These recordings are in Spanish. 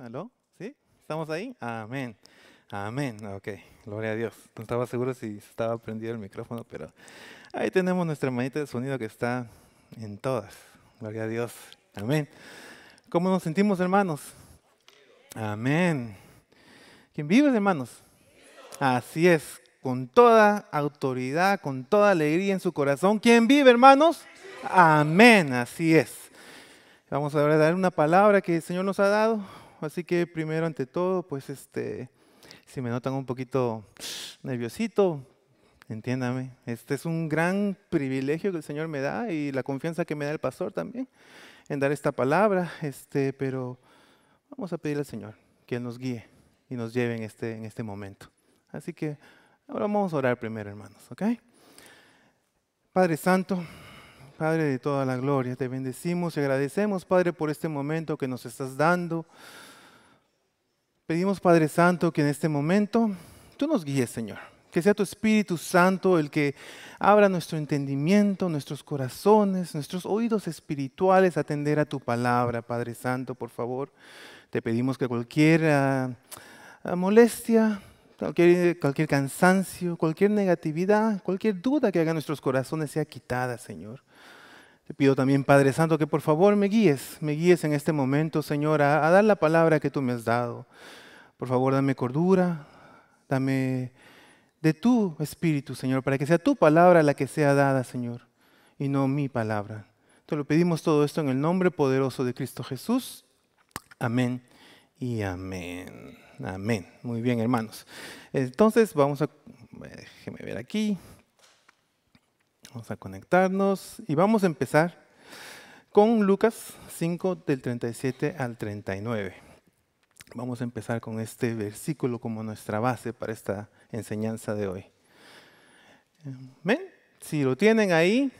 ¿Aló? ¿Sí? ¿Estamos ahí? Amén. Amén. Ok, gloria a Dios. No estaba seguro si estaba prendido el micrófono, pero ahí tenemos nuestra hermanita de sonido que está en todas. Gloria a Dios. Amén. ¿Cómo nos sentimos, hermanos? Amén. ¿Quién vive, hermanos? Así es, con toda autoridad, con toda alegría en su corazón. ¿Quién vive, hermanos? Amén, así es. Vamos a dar una palabra que el Señor nos ha dado Así que primero, ante todo, pues este, si me notan un poquito nerviosito, entiéndame. Este es un gran privilegio que el Señor me da y la confianza que me da el pastor también en dar esta palabra. Este, pero vamos a pedirle al Señor que nos guíe y nos lleve en este, en este momento. Así que ahora vamos a orar primero, hermanos, ¿ok? Padre Santo, Padre de toda la gloria, te bendecimos y agradecemos, Padre, por este momento que nos estás dando. Pedimos, Padre Santo, que en este momento tú nos guíes, Señor. Que sea tu Espíritu Santo el que abra nuestro entendimiento, nuestros corazones, nuestros oídos espirituales a atender a tu palabra, Padre Santo, por favor. Te pedimos que cualquier ah, ah, molestia, Cualquier, cualquier, cansancio, cualquier negatividad, cualquier duda que haga nuestros corazones sea quitada, Señor. Te pido también, Padre Santo, que por favor me guíes, me guíes en este momento, Señor, a, a dar la palabra que tú me has dado. Por favor, dame cordura, dame de tu espíritu, Señor, para que sea tu palabra la que sea dada, Señor, y no mi palabra. Te lo pedimos todo esto en el nombre poderoso de Cristo Jesús. Amén y amén. Amén. Muy bien, hermanos. Entonces, vamos a... Déjeme ver aquí. Vamos a conectarnos y vamos a empezar con Lucas 5 del 37 al 39. Vamos a empezar con este versículo como nuestra base para esta enseñanza de hoy. ¿Ven? Si lo tienen ahí,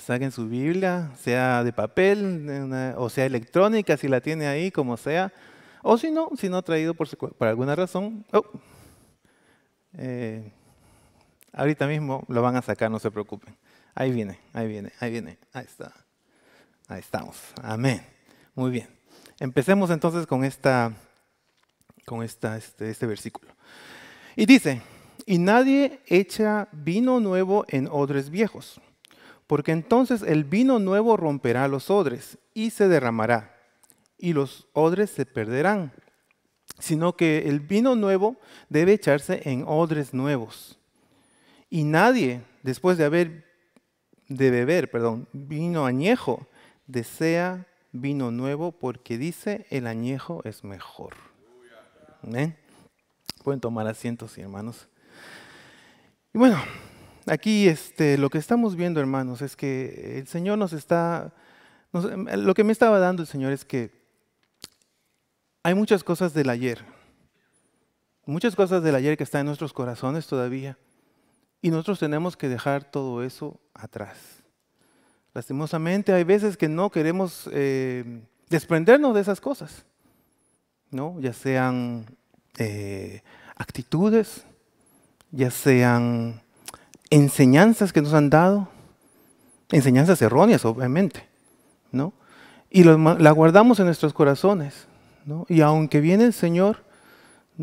saquen su Biblia, sea de papel o sea electrónica, si la tiene ahí, como sea. O si no, si no ha traído por, alguna razón, oh, eh, Ahorita mismo lo van a sacar, no se preocupen. Ahí viene, ahí viene, ahí viene. Ahí está. Ahí estamos. Amén. Muy bien. Empecemos entonces con esta con este, este versículo. Y dice, y nadie echa vino nuevo en odres viejos, porque entonces el vino nuevo romperá los odres y se derramará, y los odres se perderán, sino que el vino nuevo debe echarse en odres nuevos. Y nadie, después de haber de beber, perdón, vino añejo, desea vino nuevo porque dice el añejo es mejor. Pueden tomar asientos, hermanos. Y bueno, aquí este, lo que estamos viendo, hermanos, es que el Señor nos está, lo que me estaba dando el Señor es que hay muchas cosas del ayer, muchas cosas del ayer que están en nuestros corazones todavía y nosotros tenemos que dejar todo eso atrás. Lastimosamente hay veces que no queremos eh, desprendernos de esas cosas, ¿no? ya sean eh, actitudes, ya sean enseñanzas que nos han dado, enseñanzas erróneas obviamente, ¿no? y las la guardamos en nuestros corazones. ¿no? Y aunque viene el Señor,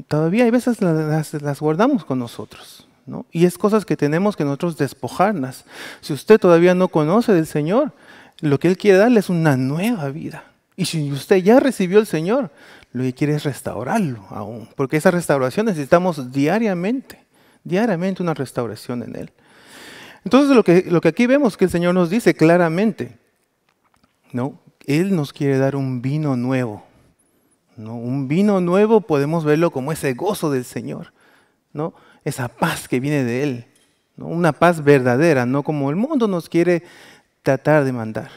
todavía hay veces las, las guardamos con nosotros. Y es cosas que tenemos que nosotros despojarnos. Si usted todavía no conoce del Señor, lo que Él quiere darle es una nueva vida. Y si usted ya recibió el Señor, lo que quiere es restaurarlo aún, porque esa restauración necesitamos diariamente, diariamente una restauración en Él. Entonces lo que, lo que aquí vemos que el Señor nos dice claramente, ¿no? Él nos quiere dar un vino nuevo. ¿no? Un vino nuevo podemos verlo como ese gozo del Señor. ¿no? esa paz que viene de Él. ¿no? Una paz verdadera, no como el mundo nos quiere tratar de mandar.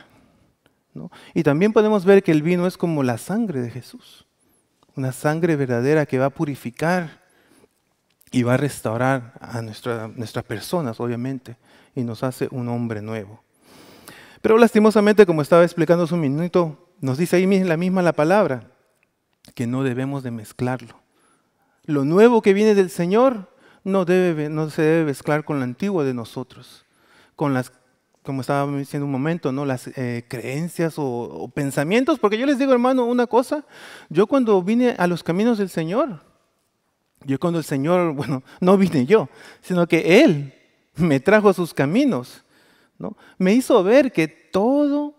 ¿no? Y también podemos ver que el vino es como la sangre de Jesús. Una sangre verdadera que va a purificar y va a restaurar a nuestra, nuestras personas, obviamente, y nos hace un hombre nuevo. Pero lastimosamente, como estaba explicando hace un minuto, nos dice ahí la misma la palabra, que no debemos de mezclarlo. Lo nuevo que viene del Señor no, debe, no se debe mezclar con lo antiguo de nosotros, con las, como estaba diciendo un momento, ¿no? las eh, creencias o, pensamientos, porque yo les digo, hermano, una cosa, yo cuando vine a los caminos del Señor, yo cuando el Señor, bueno, no vine yo, sino que Él me trajo a sus caminos, ¿no? me hizo ver que todo,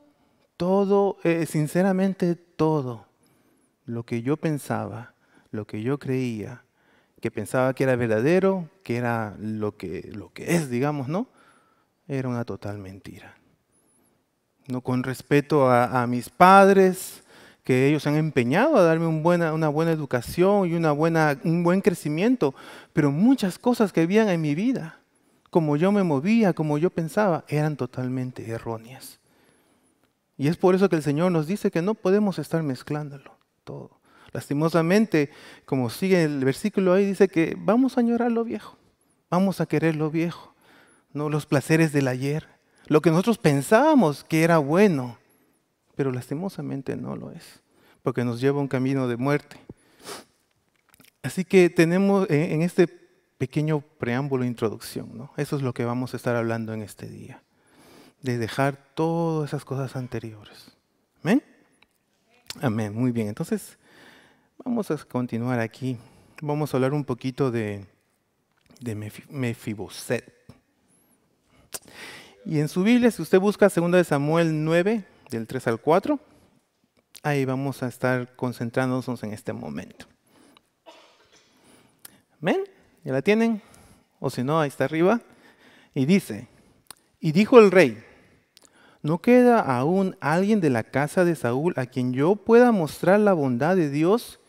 todo, eh, sinceramente todo, lo que yo pensaba, lo que yo creía, que pensaba que era verdadero, que era lo que, lo que es, digamos, ¿no? Era una total mentira. No con respeto a, mis padres, que ellos han empeñado a darme una buena educación y una buena, un buen crecimiento, pero muchas cosas que habían en mi vida, como yo me movía, como yo pensaba, eran totalmente erróneas. Y es por eso que el Señor nos dice que no podemos estar mezclándolo todo. Lastimosamente, como sigue el versículo ahí, dice que vamos a añorar lo viejo, vamos a querer lo viejo, no los placeres del ayer, lo que nosotros pensábamos que era bueno, pero lastimosamente no lo es, porque nos lleva a un camino de muerte. Así que tenemos eh, en este pequeño preámbulo, introducción, ¿no? eso es lo que vamos a estar hablando en este día, de dejar todas esas cosas anteriores. Amén. Amén, muy bien. Entonces, Vamos a continuar aquí. Vamos a hablar un poquito de, Mefiboset. Y en su Biblia, si usted busca 2 de Samuel 9, del 3 al 4, ahí vamos a estar concentrándonos en este momento. ¿Ven? ¿Ya la tienen? O si no, ahí está arriba. Y dice, y dijo el rey, ¿no queda aún alguien de la casa de Saúl a quien yo pueda mostrar la bondad de Dios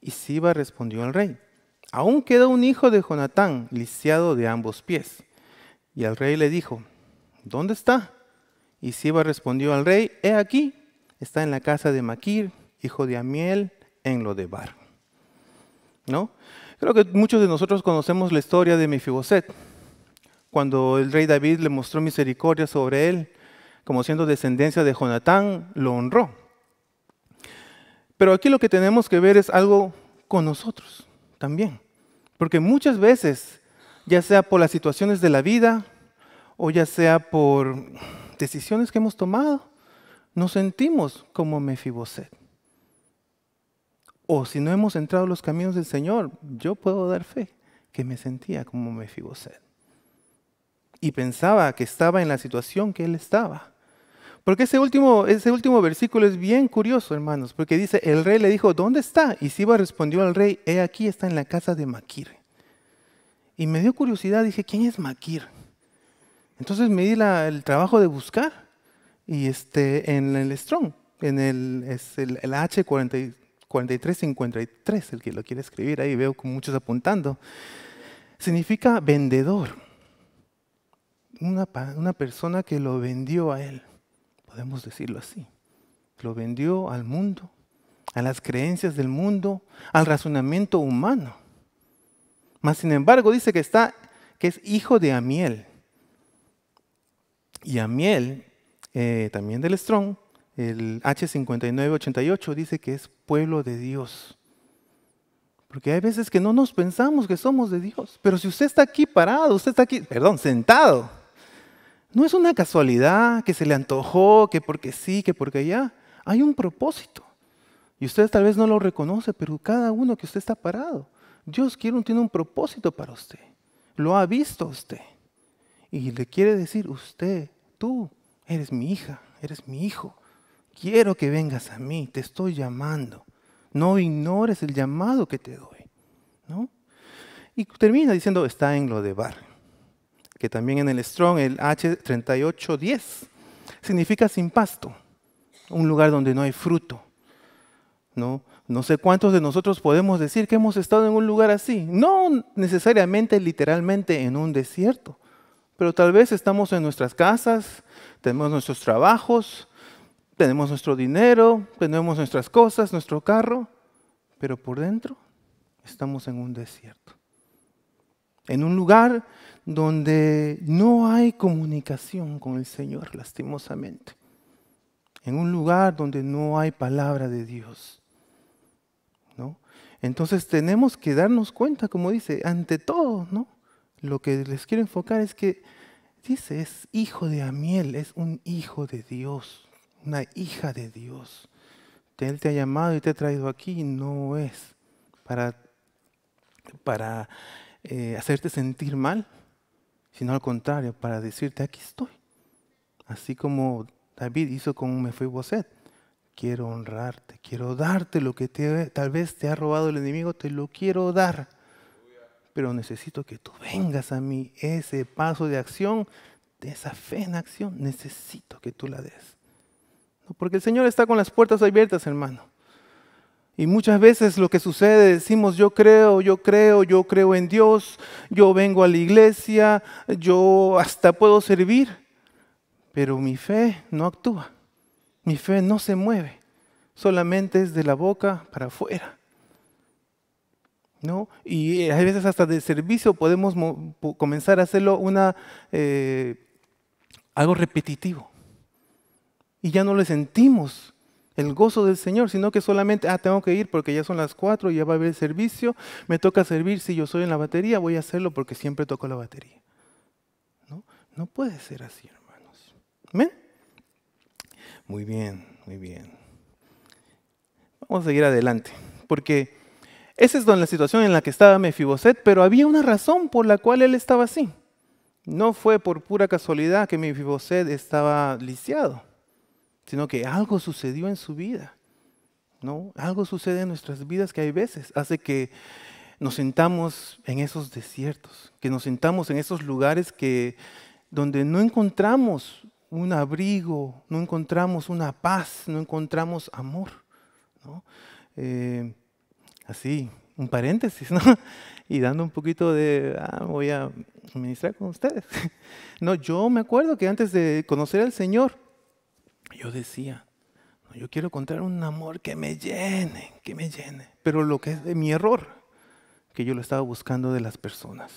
y Siba respondió al rey, aún queda un hijo de Jonatán, lisiado de ambos pies. Y al rey le dijo, ¿dónde está? Y Siba respondió al rey, he aquí, está en la casa de Maquir, hijo de Amiel, en lo Lodebar. ¿No? Creo que muchos de nosotros conocemos la historia de Mefiboset. Cuando el rey David le mostró misericordia sobre él, como siendo descendencia de Jonatán, lo honró pero aquí lo que tenemos que ver es algo con nosotros también. Porque muchas veces, ya sea por las situaciones de la vida o ya sea por decisiones que hemos tomado, nos sentimos como Mefiboset. O si no hemos entrado en los caminos del Señor, yo puedo dar fe que me sentía como Mefiboset. Y pensaba que estaba en la situación que él estaba. Porque ese último, ese último versículo es bien curioso, hermanos, porque dice, el rey le dijo, ¿dónde está? Y Siba respondió al rey, he aquí está en la casa de Maquir. Y me dio curiosidad, dije, ¿quién es Maquir? Entonces me di el trabajo de buscar y este, en el Strong, en el, el H4353, el que lo quiere escribir, ahí veo con muchos apuntando, significa vendedor, una, una persona que lo vendió a él. Podemos decirlo así. Lo vendió al mundo, a las creencias del mundo, al razonamiento humano. Mas sin embargo dice que está que es hijo de Amiel. Y Amiel, eh, también del Strong, el H5988 dice que es pueblo de Dios. Porque hay veces que no nos pensamos que somos de Dios. Pero si usted está aquí parado, usted está aquí, perdón, sentado, no es una casualidad que se le antojó, que porque sí, que porque ya. Hay un propósito. Y usted tal vez no lo reconoce, pero cada uno que usted está parado, Dios quiere, tiene un propósito para usted. Lo ha visto usted. Y le quiere decir, usted, tú, eres mi hija, eres mi hijo. Quiero que vengas a mí, te estoy llamando. No ignores el llamado que te doy. Y termina diciendo, está en lo de bar que también en el Strong, el H3810, significa sin pasto, un lugar donde no hay fruto. ¿no? no sé cuántos de nosotros podemos decir que hemos estado en un lugar así, no necesariamente literalmente en un desierto, pero tal vez estamos en nuestras casas, tenemos nuestros trabajos, tenemos nuestro dinero, tenemos nuestras cosas, nuestro carro, pero por dentro estamos en un desierto en un lugar donde no hay comunicación con el Señor, lastimosamente. En un lugar donde no hay palabra de Dios. ¿no? Entonces tenemos que darnos cuenta, como dice, ante todo, ¿no? Lo que les quiero enfocar es que, dice, es hijo de Amiel, es un hijo de Dios, una hija de Dios. Él te ha llamado y te ha traído aquí, no es para, para eh, hacerte sentir mal, sino al contrario, para decirte, aquí estoy. Así como David hizo con Mefiboset. Quiero honrarte, quiero darte lo que te, tal vez te ha robado el enemigo, te lo quiero dar. Pero necesito que tú vengas a mí. Ese paso de acción, de esa fe en acción, necesito que tú la des. Porque el Señor está con las puertas abiertas, hermano. Y muchas veces lo que sucede, decimos yo creo, yo creo, yo creo en Dios, yo vengo a la iglesia, yo hasta puedo servir, pero mi fe no actúa, mi fe no se mueve, solamente es de la boca para afuera. ¿No? Y hay veces hasta de servicio podemos comenzar a hacerlo una, eh, algo repetitivo. Y ya no le sentimos el gozo del Señor, sino que solamente, ah, tengo que ir porque ya son las cuatro, ya va a haber servicio, me toca servir, si yo soy en la batería, voy a hacerlo porque siempre toco la batería. No, no puede ser así, hermanos. ¿Ven? Muy bien, muy bien. Vamos a seguir adelante, porque esa es la situación en la que estaba Mefiboset, pero había una razón por la cual él estaba así. No fue por pura casualidad que Mefiboset estaba lisiado sino que algo sucedió en su vida. ¿no? Algo sucede en nuestras vidas que hay veces hace que nos sentamos en esos desiertos, que nos sentamos en esos lugares que donde no encontramos un abrigo, no encontramos una paz, no encontramos amor. ¿no? Eh, así, un paréntesis, ¿no? Y dando un poquito de, ah, voy a ministrar con ustedes. No, yo me acuerdo que antes de conocer al Señor, yo decía, yo quiero encontrar un amor que me llene, que me llene. Pero lo que es de mi error, que yo lo estaba buscando de las personas.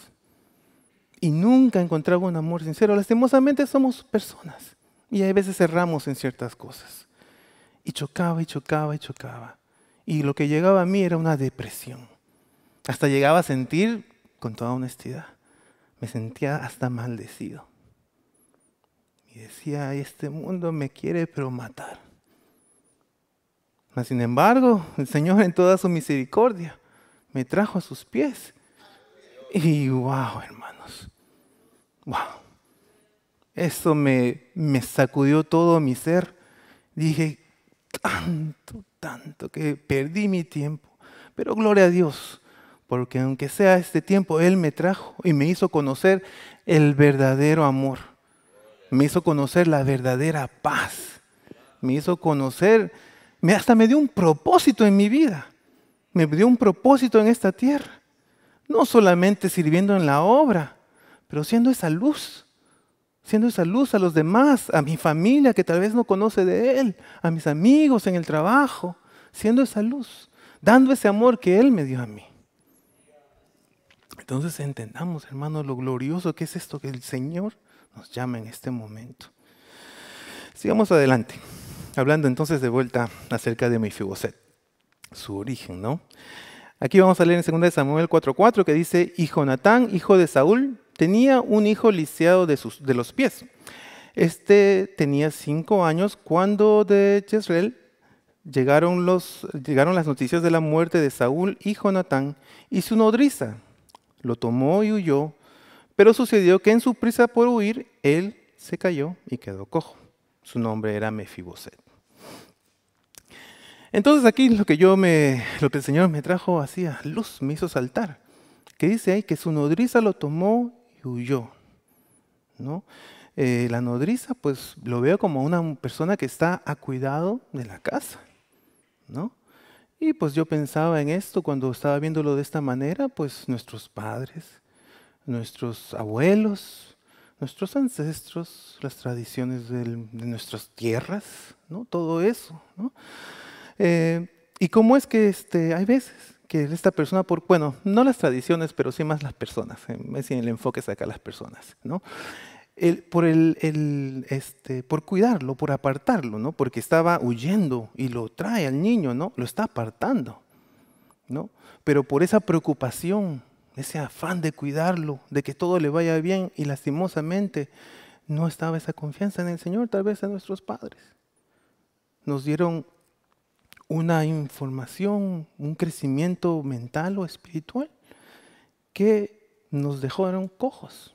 Y nunca encontraba un amor sincero. Lastimosamente somos personas. Y hay veces cerramos en ciertas cosas. Y chocaba y chocaba y chocaba. Y lo que llegaba a mí era una depresión. Hasta llegaba a sentir, con toda honestidad, me sentía hasta maldecido. Y decía, este mundo me quiere pero matar. sin embargo, el Señor en toda su misericordia me trajo a sus pies. Y wow, hermanos. Wow. Esto me sacudió todo mi ser. Dije, tanto, tanto que perdí mi tiempo. Pero gloria a Dios, porque aunque sea este tiempo, Él me trajo y me hizo conocer el verdadero amor me hizo conocer la verdadera paz. Me hizo conocer, hasta me dio un propósito en mi vida. Me dio un propósito en esta tierra. No solamente sirviendo en la obra, pero siendo esa luz. Siendo esa luz a los demás, a mi familia que tal vez no conoce de Él, a mis amigos en el trabajo. Siendo esa luz, dando ese amor que Él me dio a mí. Entonces entendamos, hermano, lo glorioso que es esto que el Señor nos llama en este momento. Sigamos adelante, hablando entonces de vuelta acerca de Mefiboset, su origen, ¿no? Aquí vamos a leer en 2 Samuel 4:4 que dice, y Jonatán, hijo de Saúl, tenía un hijo lisiado de, sus, de los pies. Este tenía cinco años cuando de Jezreel llegaron, los, llegaron las noticias de la muerte de Saúl y Jonatán y su nodriza. Lo tomó y huyó pero sucedió que en su prisa por huir, él se cayó y quedó cojo. Su nombre era Mefiboset. Entonces aquí lo que yo me, lo que el Señor me trajo hacía luz, me hizo saltar. Que dice ahí que su nodriza lo tomó y huyó. ¿no? Eh, la nodriza, pues lo veo como una persona que está a cuidado de la casa. ¿no? Y pues yo pensaba en esto cuando estaba viéndolo de esta manera, pues nuestros padres, nuestros abuelos, nuestros ancestros, las tradiciones de nuestras tierras, ¿no? todo eso. ¿no? Eh, y cómo es que este, hay veces que esta persona, por, bueno, no las tradiciones, pero sí más las personas, eh, es decir, el enfoque es acá las personas, ¿no? El, por, el, el, este, por cuidarlo, por apartarlo, ¿no? Porque estaba huyendo y lo trae al niño, ¿no? Lo está apartando, ¿no? Pero por esa preocupación ese afán de cuidarlo, de que todo le vaya bien y lastimosamente no estaba esa confianza en el Señor, tal vez en nuestros padres. Nos dieron una información, un crecimiento mental o espiritual que nos dejaron cojos,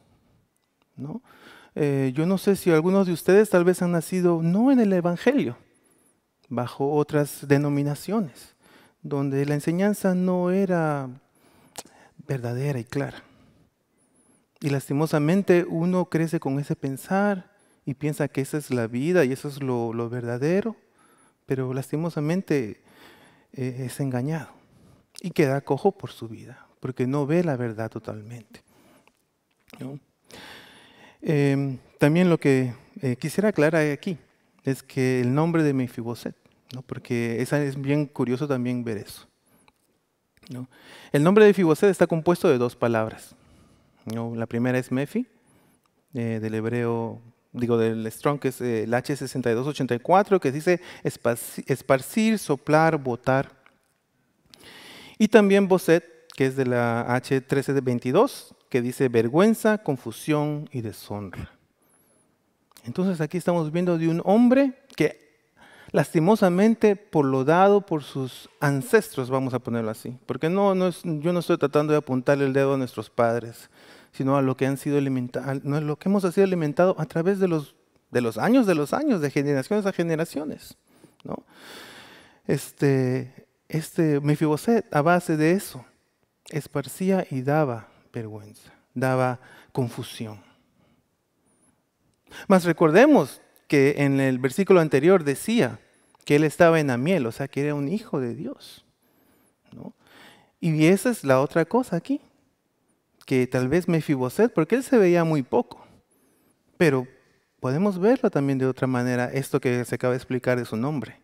¿no? Eh, yo no sé si algunos de ustedes tal vez han nacido no en el Evangelio, bajo otras denominaciones, donde la enseñanza no era verdadera y clara. Y lastimosamente uno crece con ese pensar y piensa que esa es la vida y eso es lo, verdadero, pero lastimosamente eh, es engañado y queda cojo por su vida, porque no ve la verdad totalmente. Em, también lo que eh, quisiera aclarar aquí es que el nombre de Mefiboset, ¿no? porque es bien curioso también ver eso. El nombre de Fiboset está compuesto de dos palabras. La primera es Mefi, eh, del hebreo, digo, del Strong, que es eh, el H6284, que dice esparcir, soplar, botar. Y también Boset, que es de la H1322, que dice vergüenza, confusión y deshonra. Entonces aquí estamos viendo de un hombre que lastimosamente por lo dado por sus ancestros, vamos a ponerlo así, porque no, no yo no estoy tratando de apuntarle el dedo a nuestros padres, sino a lo que han sido alimentados, lo que hemos sido alimentado a través de los, de los años, de los años, de generaciones a generaciones. ¿no? Este, este a base de eso, esparcía y daba vergüenza, daba confusión. Mas recordemos, que en el versículo anterior decía que él estaba en Amiel, o sea, que era un hijo de Dios. Y esa es la otra cosa aquí, que tal vez Mefiboset, porque él se veía muy poco, pero podemos verlo también de otra manera, esto que se acaba de explicar de su nombre.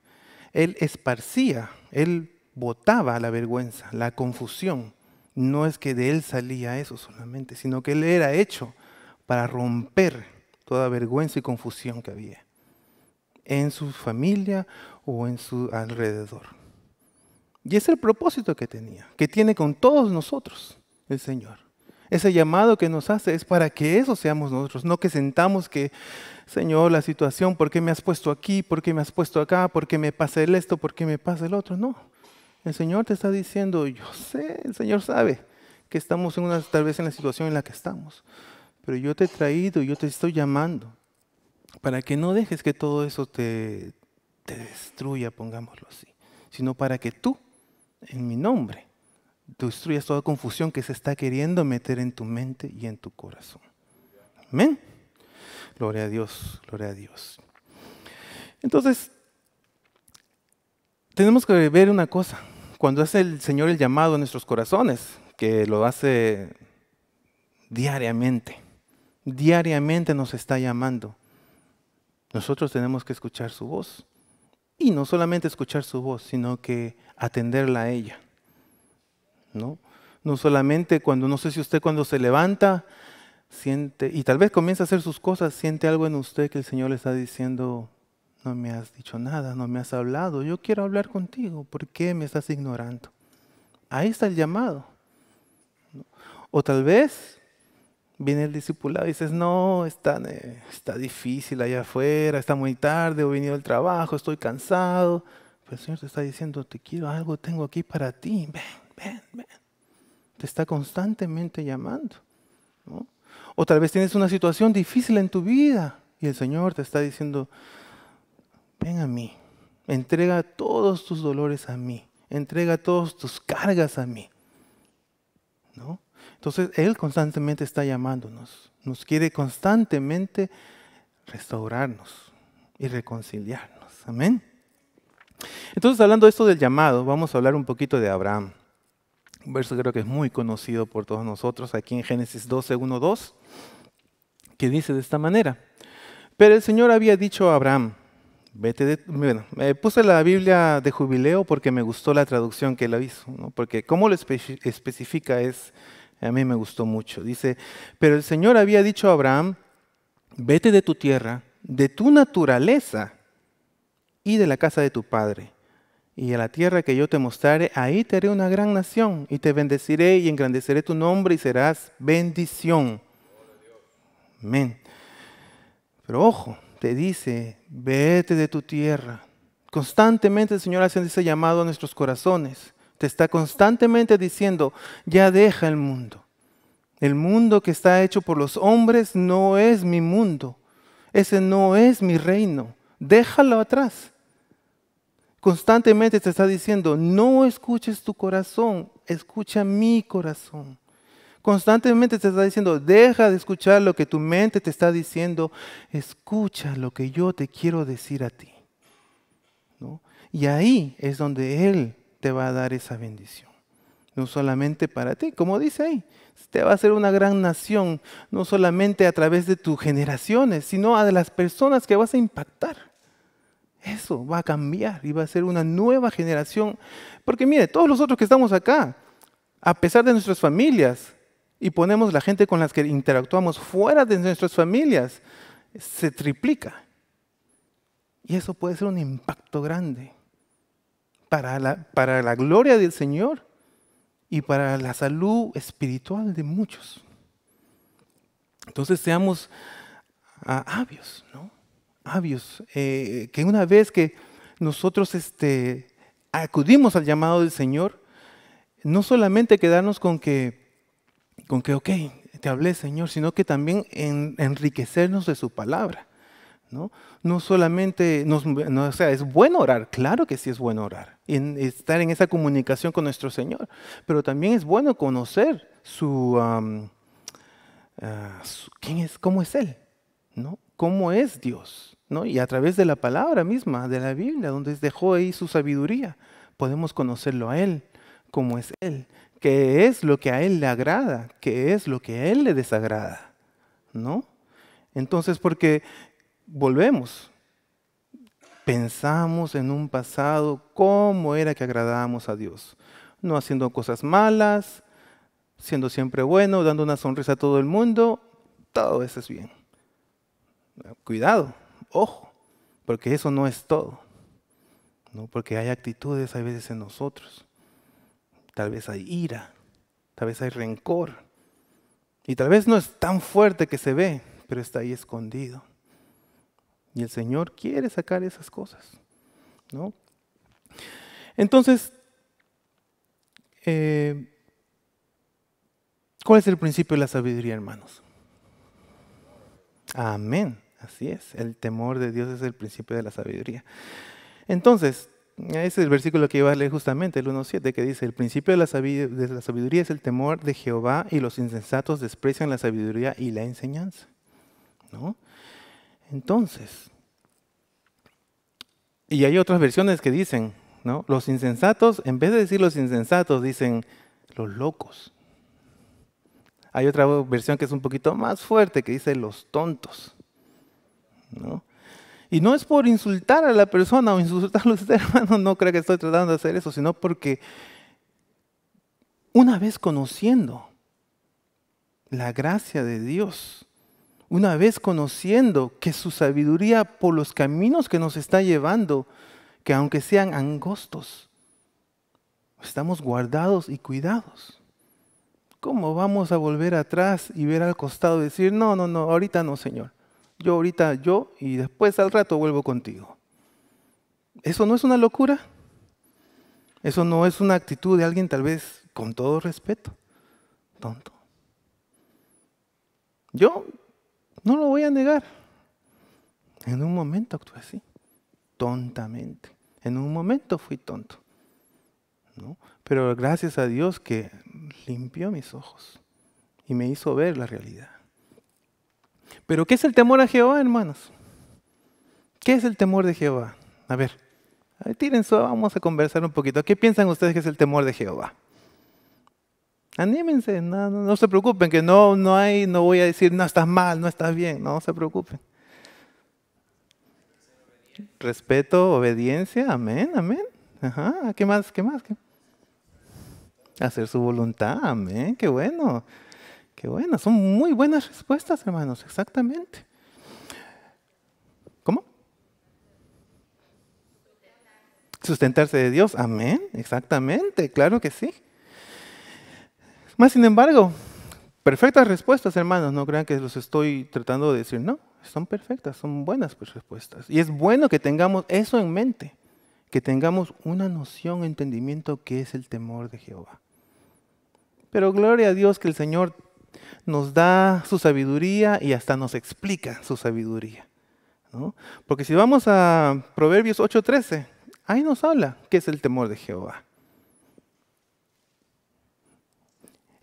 Él esparcía, él botaba la vergüenza, la confusión. No es que de él salía eso solamente, sino que él era hecho para romper toda vergüenza y confusión que había en su familia o en su alrededor. Y es el propósito que tenía, que tiene con todos nosotros el Señor. Ese llamado que nos hace es para que eso seamos nosotros, no que sentamos que, Señor, la situación, ¿por qué me has puesto aquí? ¿Por qué me has puesto acá? ¿Por qué me pasa el esto? ¿Por qué me pasa el otro? No. El Señor te está diciendo, yo sé, el Señor sabe que estamos en una, tal vez en la situación en la que estamos. Pero yo te he traído, yo te estoy llamando, para que no dejes que todo eso te, destruya, pongámoslo así, sino para que tú, en mi nombre, destruyas toda confusión que se está queriendo meter en tu mente y en tu corazón. Amén. Gloria a Dios, gloria a Dios. Entonces, tenemos que ver una cosa. Cuando hace el Señor el llamado a nuestros corazones, que lo hace diariamente, diariamente nos está llamando. Nosotros tenemos que escuchar su voz. Y no solamente escuchar su voz, sino que atenderla a ella. ¿No? No solamente cuando, no sé si usted cuando se levanta, siente, y tal vez comienza a hacer sus cosas, siente algo en usted que el Señor le está diciendo, no me has dicho nada, no me has hablado, yo quiero hablar contigo, ¿por qué me estás ignorando? Ahí está el llamado. O tal vez viene el discipulado y dices, no, está, eh, está difícil allá afuera, está muy tarde, he venido del trabajo, estoy cansado. Pero pues, el Señor te está diciendo, te quiero algo, tengo aquí para ti, ven, ven, ven. Te está constantemente llamando. O tal vez tienes una situación difícil en tu vida y el Señor te está diciendo, ven a mí, entrega todos tus dolores a mí, entrega todas tus cargas a mí. ¿No? Entonces Él constantemente está llamándonos, nos quiere constantemente restaurarnos y reconciliarnos. Amén. Entonces, hablando de esto del llamado, vamos a hablar un poquito de Abraham. Un verso que creo que es muy conocido por todos nosotros aquí en Génesis 12, 1, 2, que dice de esta manera. Pero el Señor había dicho a Abraham, vete de... me puse la Biblia de jubileo porque me gustó la traducción que él hizo, porque cómo lo especifica es a mí me gustó mucho. Dice, pero el Señor había dicho a Abraham, vete de tu tierra, de tu naturaleza y de la casa de tu padre. Y a la tierra que yo te mostraré, ahí te haré una gran nación y te bendeciré y engrandeceré tu nombre y serás bendición. Amén. Pero ojo, te dice, vete de tu tierra. Constantemente el Señor hace ese llamado a nuestros corazones. Te está constantemente diciendo, ya deja el mundo. El mundo que está hecho por los hombres no es mi mundo. Ese no es mi reino. Déjalo atrás. Constantemente te está diciendo, no escuches tu corazón, escucha mi corazón. Constantemente te está diciendo, deja de escuchar lo que tu mente te está diciendo, escucha lo que yo te quiero decir a ti. Y ahí es donde Él te va a dar esa bendición. No solamente para ti, como dice ahí, te va a ser una gran nación, no solamente a través de tus generaciones, sino a las personas que vas a impactar. Eso va a cambiar y va a ser una nueva generación. Porque mire, todos los otros que estamos acá, a pesar de nuestras familias, y ponemos la gente con las que interactuamos fuera de nuestras familias, se triplica. Y eso puede ser un impacto grande para la, para la gloria del Señor y para la salud espiritual de muchos. Entonces seamos ah, avios, ¿no? Avios. Eh, que una vez que nosotros este, acudimos al llamado del Señor, no solamente quedarnos con que, con que, ok, te hablé Señor, sino que también enriquecernos de su palabra. ¿no? no solamente, o sea, es bueno orar, claro que sí es bueno orar, estar en esa comunicación con nuestro Señor. Pero también es bueno conocer ah, su, quién es, cómo es Él, ¿no? Cómo es Dios, ¿no? Y a través de la palabra misma, de la Biblia, donde dejó ahí su sabiduría, podemos conocerlo a Él, cómo es Él, qué es lo que a Él le agrada, qué es lo que a Él le desagrada, ¿no? Entonces, porque volvemos, pensamos en un pasado, cómo era que agradábamos a Dios. No haciendo cosas malas, siendo siempre bueno, dando una sonrisa a todo el mundo, todo eso es bien. Cuidado, ojo, porque eso no es todo. ¿no? Porque hay actitudes a veces en nosotros. Tal vez hay ira, tal vez hay rencor. Y tal vez no es tan fuerte que se ve, pero está ahí escondido. Y el Señor quiere sacar esas cosas, ¿no? Entonces, eh, ¿cuál es el principio de la sabiduría, hermanos? Amén. Así es, el temor de Dios es el principio de la sabiduría. Entonces, ese es el versículo que iba a leer justamente, el 1.7, que dice, el principio de la, de la, sabiduría es el temor de Jehová y los insensatos desprecian la sabiduría y la enseñanza. ¿No? entonces? Y hay otras versiones que dicen, ¿no? Los insensatos, en vez de decir los insensatos, dicen los locos. Hay otra versión que es un poquito más fuerte, que dice los tontos. Y no es por insultar a la persona o insultar a usted, hermano, no creo que estoy tratando de hacer eso, sino porque una vez conociendo la gracia de Dios, una vez conociendo que su sabiduría por los caminos que nos está llevando, que aunque sean angostos, estamos guardados y cuidados. ¿Cómo vamos a volver atrás y ver al costado y decir, no, no, no, ahorita no, Señor? Yo ahorita yo y después al rato vuelvo contigo. ¿Eso no es una locura? Eso no es una actitud de alguien tal vez, con todo respeto, tonto. Yo no lo voy a negar. En un momento actué así, tontamente. En un momento fui tonto. ¿no? Pero gracias a Dios que limpió mis ojos y me hizo ver la realidad. Pero ¿qué es el temor a Jehová, hermanos? ¿Qué es el temor de Jehová? A ver, a ver tírense, vamos a conversar un poquito. ¿Qué piensan ustedes que es el temor de Jehová? Anímense, no, se preocupen, que no, no hay, no voy a decir, no estás mal, no estás bien, no se preocupen. Respeto, obediencia, amén, amén. ¿qué más, qué más? Hacer su voluntad, amén, qué bueno, qué bueno. Son muy buenas respuestas, hermanos, exactamente. ¿Cómo? Sustentarse de Dios, amén, exactamente, claro que sí. Más sin embargo, perfectas respuestas, hermanos, no crean que los estoy tratando de decir, no, son perfectas, son buenas pues, respuestas. Y es bueno que tengamos eso en mente, que tengamos una noción, entendimiento que es el temor de Jehová. Pero gloria a Dios que el Señor nos da su sabiduría y hasta nos explica su sabiduría. Porque si vamos a Proverbios 8:13, ahí nos habla qué es el temor de Jehová.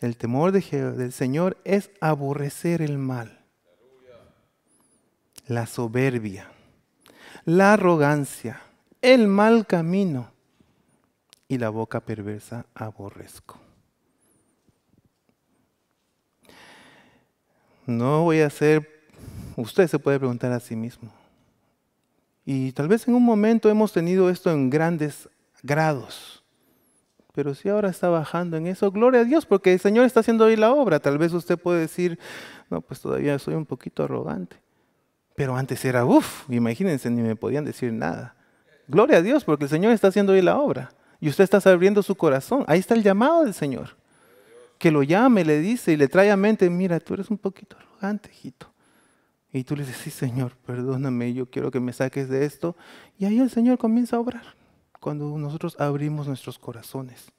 El temor de del Señor es aborrecer el mal, la soberbia, la arrogancia, el mal camino y la boca perversa aborrezco. No voy a ser, usted se puede preguntar a sí mismo. Y tal vez en un momento hemos tenido esto en grandes grados pero si ahora está bajando en eso, gloria a Dios, porque el Señor está haciendo hoy la obra. Tal vez usted puede decir, no, pues todavía soy un poquito arrogante. Pero antes era, uff, imagínense, ni me podían decir nada. Gloria a Dios, porque el Señor está haciendo hoy la obra. Y usted está abriendo su corazón. Ahí está el llamado del Señor. Que lo llame, le dice y le trae a mente, mira, tú eres un poquito arrogante, hijito. Y tú le dices, sí, Señor, perdóname, yo quiero que me saques de esto. Y ahí el Señor comienza a obrar cuando nosotros abrimos nuestros corazones.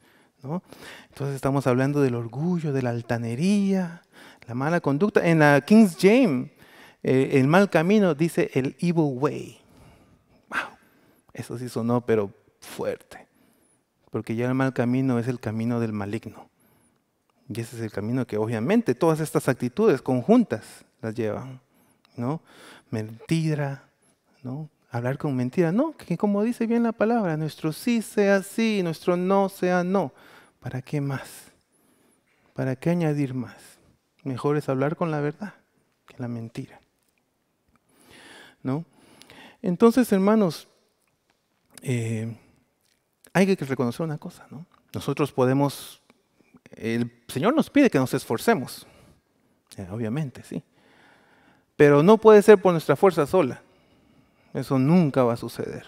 ¿no? Entonces estamos hablando del orgullo, de la altanería, la mala conducta. En la King's James, eh, el mal camino dice el evil way. Wow, eso sí sonó, pero fuerte. Porque ya el mal camino es el camino del maligno. Y ese es el camino que obviamente todas estas actitudes conjuntas las llevan. ¿no? Mentira, ¿no? hablar con mentira. No, que como dice bien la palabra, nuestro sí sea sí, nuestro no sea no. ¿Para qué más? ¿Para qué añadir más? Mejor es hablar con la verdad que la mentira. ¿No? Entonces, hermanos, eh, hay que reconocer una cosa, ¿no? Nosotros podemos, el Señor nos pide que nos esforcemos, eh, obviamente, sí. Pero no puede ser por nuestra fuerza sola. Eso nunca va a suceder.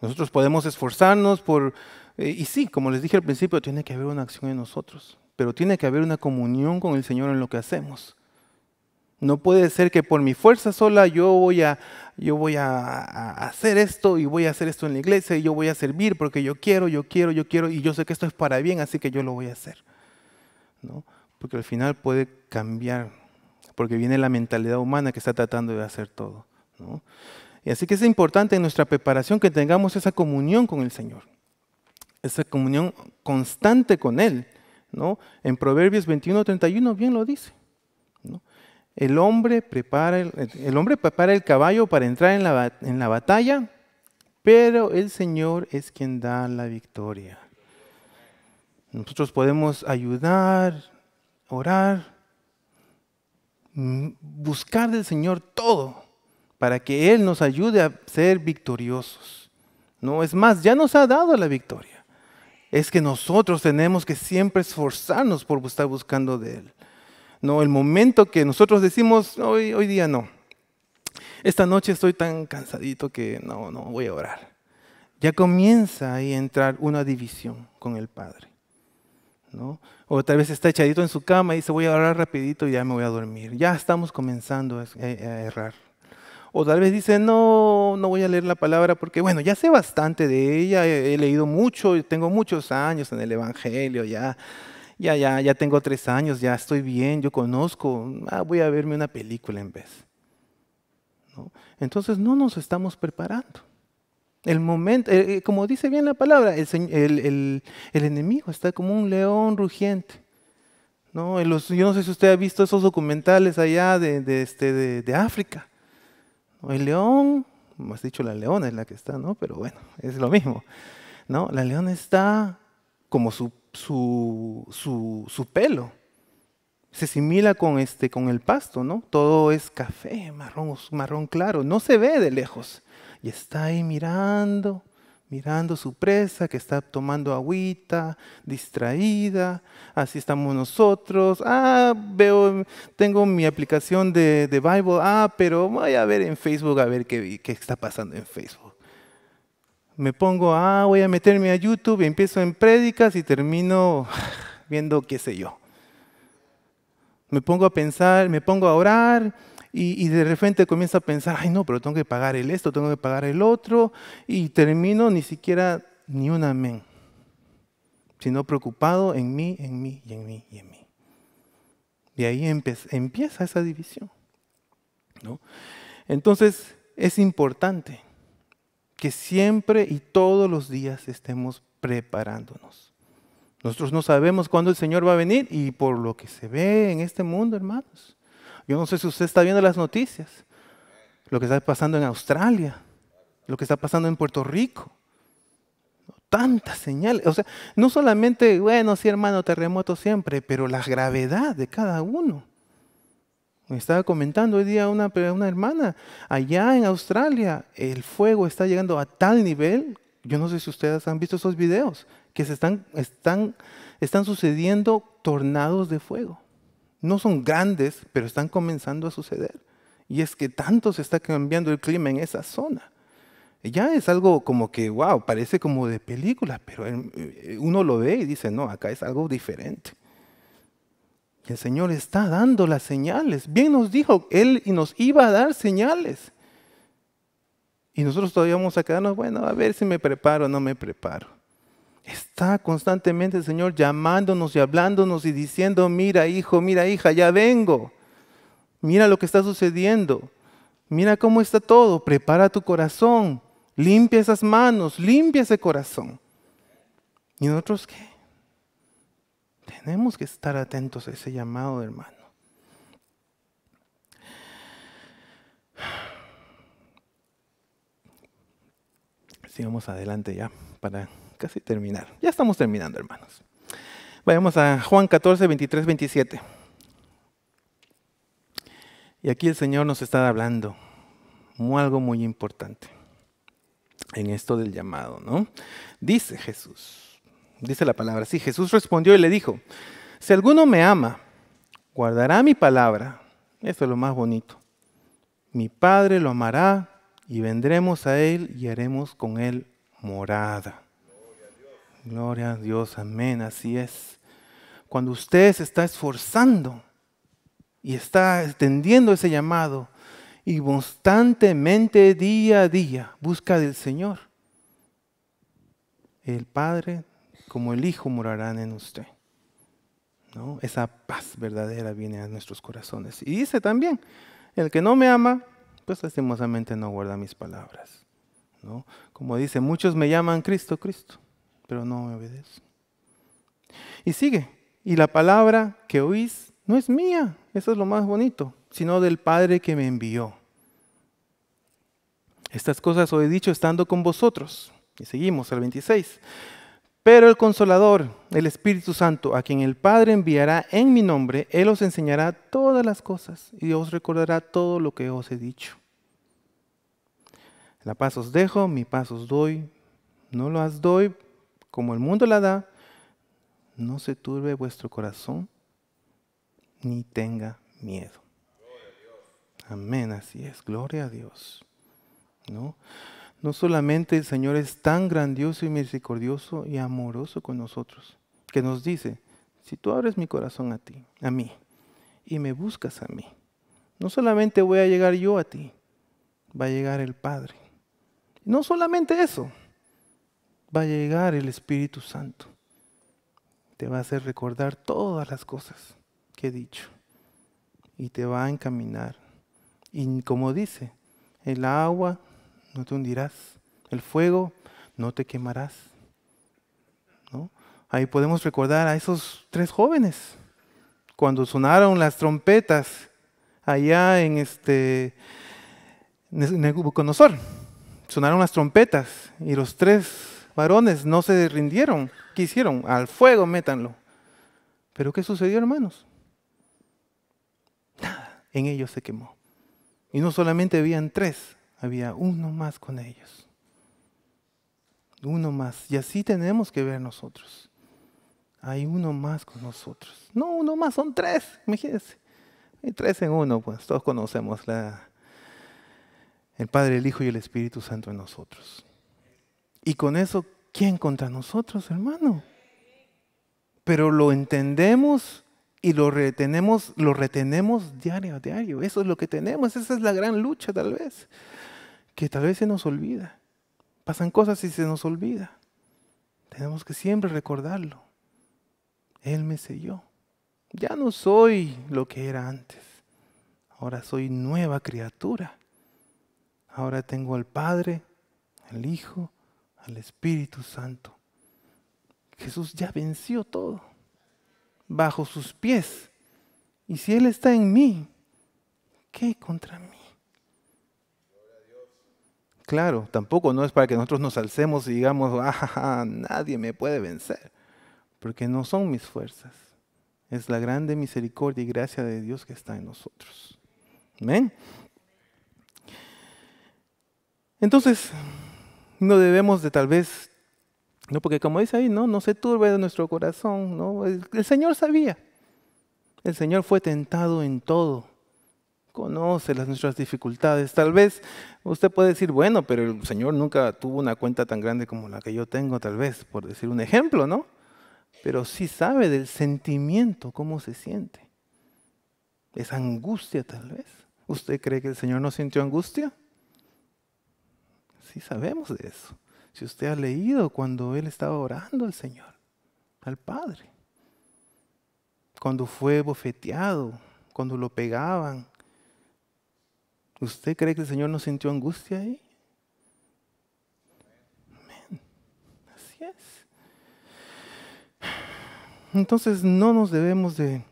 Nosotros podemos esforzarnos por... Eh, y sí, como les dije al principio, tiene que haber una acción en nosotros, pero tiene que haber una comunión con el Señor en lo que hacemos. No puede ser que por mi fuerza sola yo voy a, yo voy hacer esto y voy a hacer esto en la iglesia y yo voy a servir porque yo quiero, yo quiero, yo quiero y yo sé que esto es para bien, así que yo lo voy a hacer. ¿No? Porque al final puede cambiar, porque viene la mentalidad humana que está tratando de hacer todo. ¿no? Y así que es importante en nuestra preparación que tengamos esa comunión con el Señor, esa comunión constante con Él. ¿no? En Proverbios 21, 31 bien lo dice. ¿no? El, hombre prepara el, hombre prepara el caballo para entrar en en la batalla, pero el Señor es quien da la victoria. Nosotros podemos ayudar, orar, mm, buscar del Señor todo para que Él nos ayude a ser victoriosos. No, es más, ya nos ha dado la victoria. Es que nosotros tenemos que siempre esforzarnos por estar buscando de Él. No, el momento que nosotros decimos, hoy, hoy día no. Esta noche estoy tan cansadito que no, no voy a orar. Ya comienza ahí a entrar una división con el Padre. ¿no? O tal vez está echadito en su cama y dice, voy a orar rapidito y ya me voy a dormir. Ya estamos comenzando a errar. O tal vez dice, no, no voy a leer la palabra porque, bueno, ya sé bastante de ella, he, leído mucho, tengo muchos años en el Evangelio, ya, ya, ya, ya tengo tres años, ya estoy bien, yo conozco, ah, voy a verme una película en vez. Entonces no nos estamos preparando. El momento, eh, eh, como dice bien la palabra, el, el, enemigo está como un león rugiente. ¿no? los, yo no sé si usted ha visto esos documentales allá de, este, de África. El león, más dicho, la leona es la que está, ¿no? Pero bueno, es lo mismo, ¿no? La leona está como su, pelo. Se simila con, este, con el pasto, ¿no? Todo es café, marrón, marrón claro, no se ve de lejos. Y está ahí mirando, mirando su presa que está tomando agüita, distraída, así estamos nosotros, ah, veo, tengo mi aplicación de, Bible, ah, pero voy a ver en Facebook a ver qué, está pasando en Facebook. Me pongo, ah, voy a meterme a YouTube, empiezo en prédicas y termino viendo qué sé yo. Me pongo a pensar, me pongo a orar, y, de repente comienza a pensar, ay no, pero tengo que pagar el esto, tengo que pagar el otro, y termino ni siquiera ni un amén, sino preocupado en mí, en mí y en mí y en mí. Y ahí empieza esa división. Entonces es importante que siempre y todos los días estemos preparándonos. Nosotros no sabemos cuándo el Señor va a venir y por lo que se ve en este mundo, hermanos, yo no sé si usted está viendo las noticias, lo que está pasando en Australia, lo que está pasando en Puerto Rico. Tantas señales. O sea, no solamente, bueno, sí hermano, terremoto siempre, pero la gravedad de cada uno. Me estaba comentando hoy día una, una hermana, allá en Australia el fuego está llegando a tal nivel, yo no sé si ustedes han visto esos videos, que se están, están, están sucediendo tornados de fuego no son grandes, pero están comenzando a suceder. Y es que tanto se está cambiando el clima en esa zona. Ya es algo como que, wow, parece como de película, pero eh, uno lo ve y dice, no, acá es algo diferente. Y el Señor está dando las señales. Bien nos dijo, Él y nos iba a dar señales. Y nosotros todavía vamos a quedarnos, bueno, a ver si me preparo o no me preparo. Está constantemente el Señor llamándonos y hablándonos y diciendo, mira hijo, mira hija, ya vengo. Mira lo que está sucediendo. Mira cómo está todo. Prepara tu corazón. Limpia esas manos. Limpia ese corazón. ¿Y nosotros qué? Tenemos que estar atentos a ese llamado, hermano. Sigamos adelante ya para casi terminar. Ya estamos terminando, hermanos. Vayamos a Juan 14, 23, 27. Y aquí el Señor nos está hablando algo muy importante en esto del llamado, ¿no? Dice Jesús, dice la palabra, sí, Jesús respondió y le dijo, si alguno me ama, guardará mi palabra, Eso es lo más bonito, mi Padre lo amará y vendremos a Él y haremos con Él morada. Gloria a Dios, amén, así es. Cuando usted se está esforzando y está extendiendo ese llamado y constantemente día a día busca del Señor, el Padre como el Hijo morarán en usted. ¿No? Esa paz verdadera viene a nuestros corazones. Y dice también, el que no me ama, pues lastimosamente no guarda mis palabras. ¿No? Como dice, muchos me llaman Cristo, Cristo pero no me obedez. Y sigue, y la palabra que oís no es mía, eso es lo más bonito, sino del Padre que me envió. Estas cosas os he dicho estando con vosotros. Y seguimos al 26. Pero el consolador, el Espíritu Santo, a quien el Padre enviará en mi nombre, Él os enseñará todas las cosas y os recordará todo lo que os he dicho. La paz os dejo, mi paz os doy. No las doy como el mundo la da, no se turbe vuestro corazón ni tenga miedo. Amén, así es, gloria a Dios. ¿No? no solamente el Señor es tan grandioso y misericordioso y amoroso con nosotros, que nos dice, si tú abres mi corazón a ti, a mí, y me buscas a mí, no solamente voy a llegar yo a ti, va a llegar el Padre. No solamente eso, va a llegar el Espíritu Santo. Te va a hacer recordar todas las cosas que he dicho y te va a encaminar. Y como dice, el agua no te hundirás, el fuego no te quemarás. Ahí podemos recordar a esos tres jóvenes cuando sonaron las trompetas allá en este Sonaron las trompetas y los tres varones no se rindieron. ¿Qué hicieron? Al fuego métanlo. Pero ¿qué sucedió, hermanos? Nada, en ellos se quemó. Y no solamente habían tres, había uno más con ellos. Uno más. Y así tenemos que ver nosotros. Hay uno más con nosotros. No, uno más, son tres, imagínense. Hay tres en uno, pues todos conocemos la, el Padre, el Hijo y el Espíritu Santo en nosotros. Y con eso, ¿quién contra nosotros, hermano? Pero lo entendemos y lo retenemos, lo retenemos diario a diario. Eso es lo que tenemos, esa es la gran lucha tal vez, que tal vez se nos olvida. Pasan cosas y se nos olvida. Tenemos que siempre recordarlo. Él me selló. Ya no soy lo que era antes. Ahora soy nueva criatura. Ahora tengo al Padre, al Hijo al Espíritu Santo. Jesús ya venció todo bajo sus pies. Y si Él está en mí, ¿qué contra mí? Claro, tampoco no es para que nosotros nos alcemos y digamos, ah, nadie me puede vencer, porque no son mis fuerzas. Es la grande misericordia y gracia de Dios que está en nosotros. Amén. Entonces, no debemos de tal vez, no, porque como dice ahí, no, no se turbe de nuestro corazón, no, el, Señor sabía, el Señor fue tentado en todo, conoce las nuestras dificultades. Tal vez usted puede decir, bueno, pero el Señor nunca tuvo una cuenta tan grande como la que yo tengo, tal vez, por decir un ejemplo, ¿no? Pero sí sabe del sentimiento, cómo se siente. Esa angustia, tal vez. ¿Usted cree que el Señor no sintió angustia? Sí sabemos de eso. Si usted ha leído cuando él estaba orando al Señor, al Padre, cuando fue bofeteado, cuando lo pegaban, ¿usted cree que el Señor no sintió angustia ahí? Amén. Así es. Entonces no nos debemos de,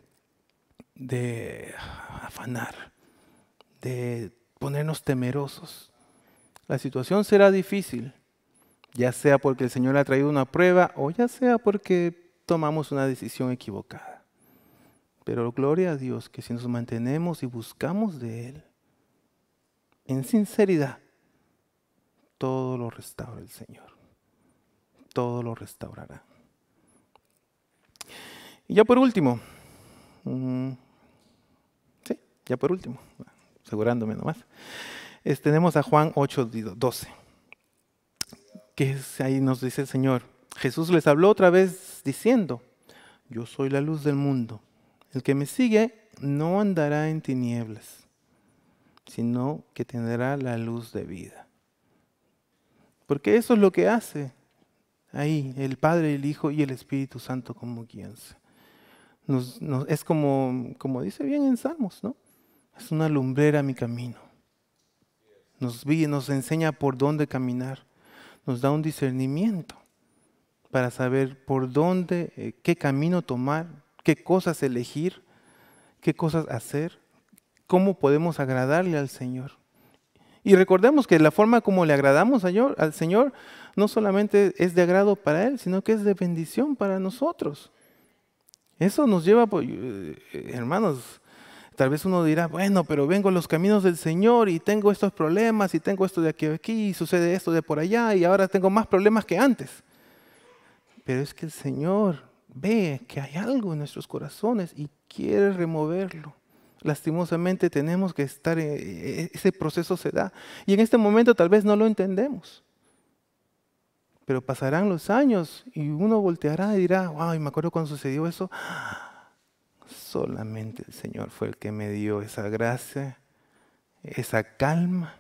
de afanar, de ponernos temerosos la situación será difícil, ya sea porque el Señor ha traído una prueba o ya sea porque tomamos una decisión equivocada. Pero gloria a Dios que si nos mantenemos y buscamos de Él, en sinceridad, todo lo restaura el Señor. Todo lo restaurará. Y ya por último, mm, sí, ya por último, asegurándome nomás tenemos a Juan 8, 12, que ahí nos dice el Señor. Jesús les habló otra vez diciendo, yo soy la luz del mundo. El que me sigue no andará en tinieblas, sino que tendrá la luz de vida. Porque eso es lo que hace ahí el Padre, el Hijo y el Espíritu Santo como quien es como, como dice bien en Salmos, ¿no? Es una lumbrera mi camino nos nos enseña por dónde caminar, nos da un discernimiento para saber por dónde, eh, qué camino tomar, qué cosas elegir, qué cosas hacer, cómo podemos agradarle al Señor. Y recordemos que la forma como le agradamos al Señor no solamente es de agrado para Él, sino que es de bendición para nosotros. Eso nos lleva, pues, eh, hermanos, Tal vez uno dirá, bueno, pero vengo a los caminos del Señor y tengo estos problemas y tengo esto de aquí a aquí y sucede esto de por allá y ahora tengo más problemas que antes. Pero es que el Señor ve que hay algo en nuestros corazones y quiere removerlo. Lastimosamente tenemos que estar, eh, eh, ese proceso se da. Y en este momento tal vez no lo entendemos. Pero pasarán los años y uno volteará y dirá, wow, y me acuerdo cuando sucedió eso Solamente el Señor fue el que me dio esa gracia, esa calma.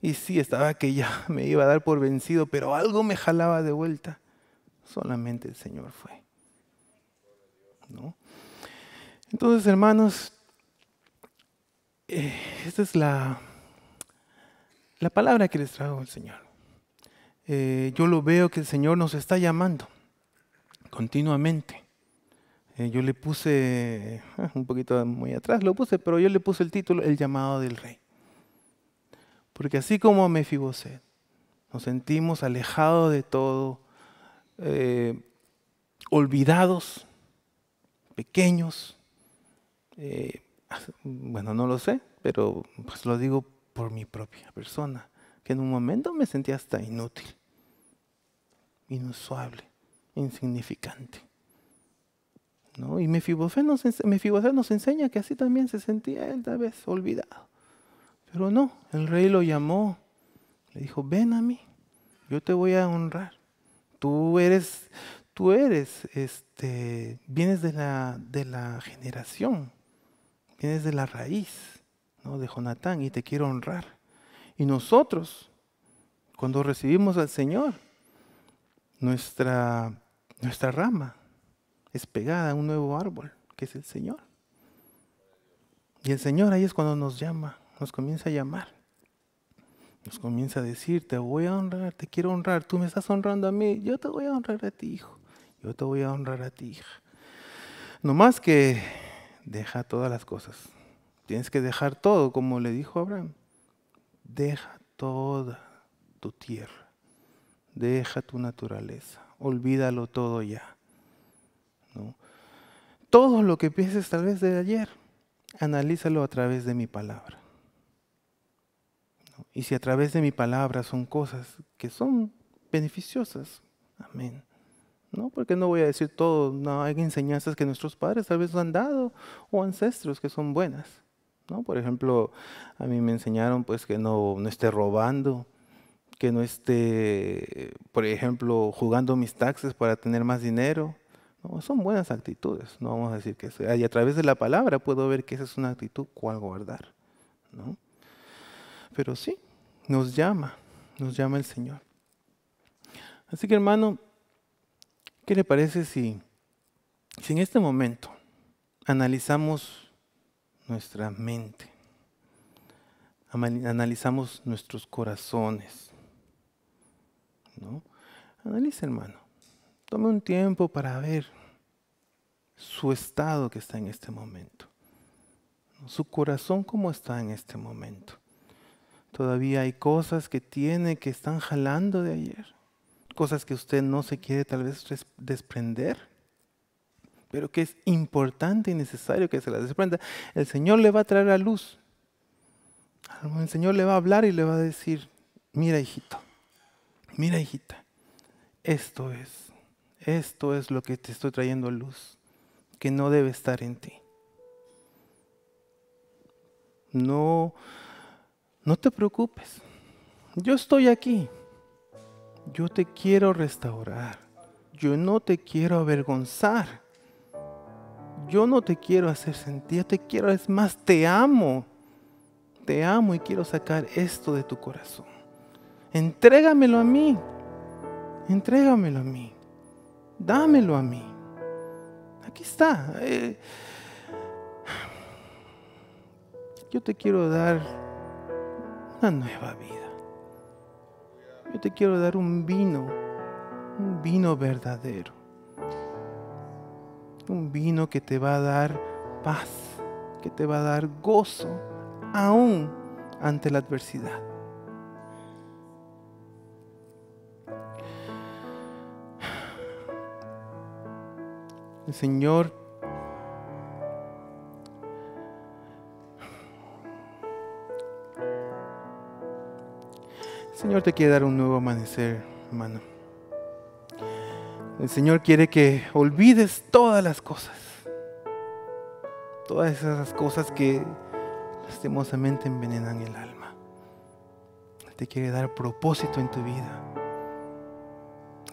Y sí, estaba que ya me iba a dar por vencido, pero algo me jalaba de vuelta. Solamente el Señor fue. ¿No? Entonces, hermanos, eh, esta es la, la palabra que les traigo el Señor. Eh, yo lo veo que el Señor nos está llamando continuamente. Eh, yo le puse, eh, un poquito muy atrás lo puse, pero yo le puse el título El llamado del rey. Porque así como a Mefiboset, nos sentimos alejados de todo, eh, olvidados, pequeños. bueno, no lo sé, pero pues lo digo por mi propia persona, que en un momento me sentía hasta inútil, inusuable, insignificante. ¿no? Y Mefibosé nos, nos enseña que así también se sentía él tal vez olvidado. Pero no, el rey lo llamó, le dijo, ven a mí, yo te voy a honrar. Tú eres, tú eres, este, vienes de la, de la generación, vienes de la raíz ¿no? de Jonatán y te quiero honrar. Y nosotros, cuando recibimos al Señor, nuestra, nuestra rama, es pegada a un nuevo árbol, que es el Señor. Y el Señor ahí es cuando nos llama, nos comienza a llamar. Nos comienza a decir, te voy a honrar, te quiero honrar, tú me estás honrando a mí, yo te voy a honrar a ti, hijo, yo te voy a honrar a ti, hija. No más que deja todas las cosas. Tienes que dejar todo, como le dijo Abraham. Deja toda tu tierra, deja tu naturaleza, olvídalo todo ya todo lo que pienses tal vez de ayer, analízalo a través de mi palabra. Y si a través de mi palabra son cosas que son beneficiosas, amén. ¿No? Porque no voy a decir todo, no, hay enseñanzas que nuestros padres tal vez han dado o ancestros que son buenas. ¿no? Por ejemplo, a mí me enseñaron pues que no, no esté robando, que no esté, por ejemplo, jugando mis taxes para tener más dinero, son buenas actitudes, no vamos a decir que sea. Y a través de la palabra puedo ver que esa es una actitud cual guardar. ¿no? Pero sí, nos llama, nos llama el Señor. Así que hermano, ¿qué le parece si, en este momento analizamos nuestra mente, analizamos nuestros corazones? ¿no? Analiza hermano. Tome un tiempo para ver su estado que está en este momento. Su corazón cómo está en este momento. Todavía hay cosas que tiene que están jalando de ayer. Cosas que usted no se quiere tal vez desprender. Pero que es importante y necesario que se las desprenda. El Señor le va a traer a luz. El Señor le va a hablar y le va a decir, mira hijito, mira hijita, esto es esto es lo que te estoy trayendo a luz, que no debe estar en ti. No, no te preocupes. Yo estoy aquí. Yo te quiero restaurar. Yo no te quiero avergonzar. Yo no te quiero hacer sentir. te quiero, es más, te amo. Te amo y quiero sacar esto de tu corazón. Entrégamelo a mí. Entrégamelo a mí dámelo a mí. Aquí está. Eh. yo te quiero dar una nueva vida. Yo te quiero dar un vino, un vino verdadero. Un vino que te va a dar paz, que te va a dar gozo, aún ante la adversidad. Señor, El Señor te quiere dar un nuevo amanecer, hermano. El Señor quiere que olvides todas las cosas. Todas esas cosas que lastimosamente envenenan el alma. Él te quiere dar propósito en tu vida.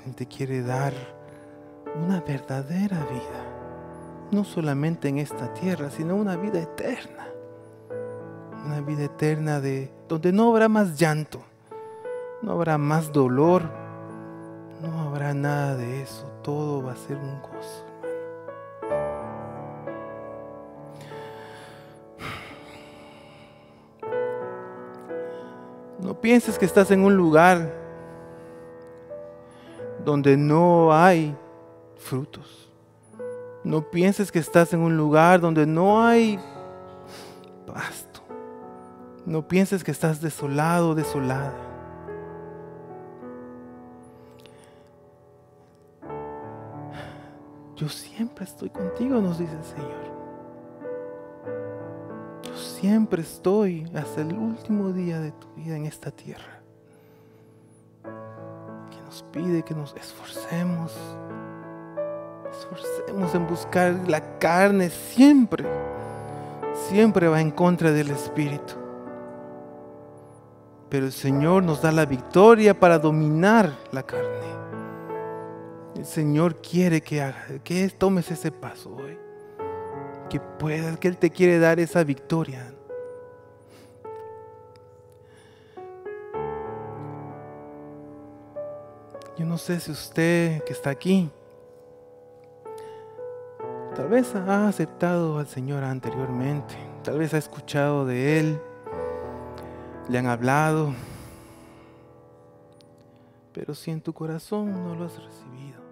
Él te quiere dar una verdadera vida, no solamente en esta tierra, sino una vida eterna. Una vida eterna de donde no habrá más llanto, no habrá más dolor, no habrá nada de eso, todo va a ser un gozo. No pienses que estás en un lugar donde no hay frutos. No pienses que estás en un lugar donde no hay pasto. No pienses que estás desolado, desolada. Yo siempre estoy contigo, nos dice el Señor. Yo siempre estoy hasta el último día de tu vida en esta tierra. Que nos pide que nos esforcemos esforcemos en buscar la carne siempre, siempre va en contra del Espíritu. Pero el Señor nos da la victoria para dominar la carne. El Señor quiere que, que tomes ese paso hoy. Que puedas, que Él te quiere dar esa victoria. Yo no sé si usted que está aquí Tal vez ha aceptado al Señor anteriormente, tal vez ha escuchado de Él, le han hablado, pero si en tu corazón no lo has recibido,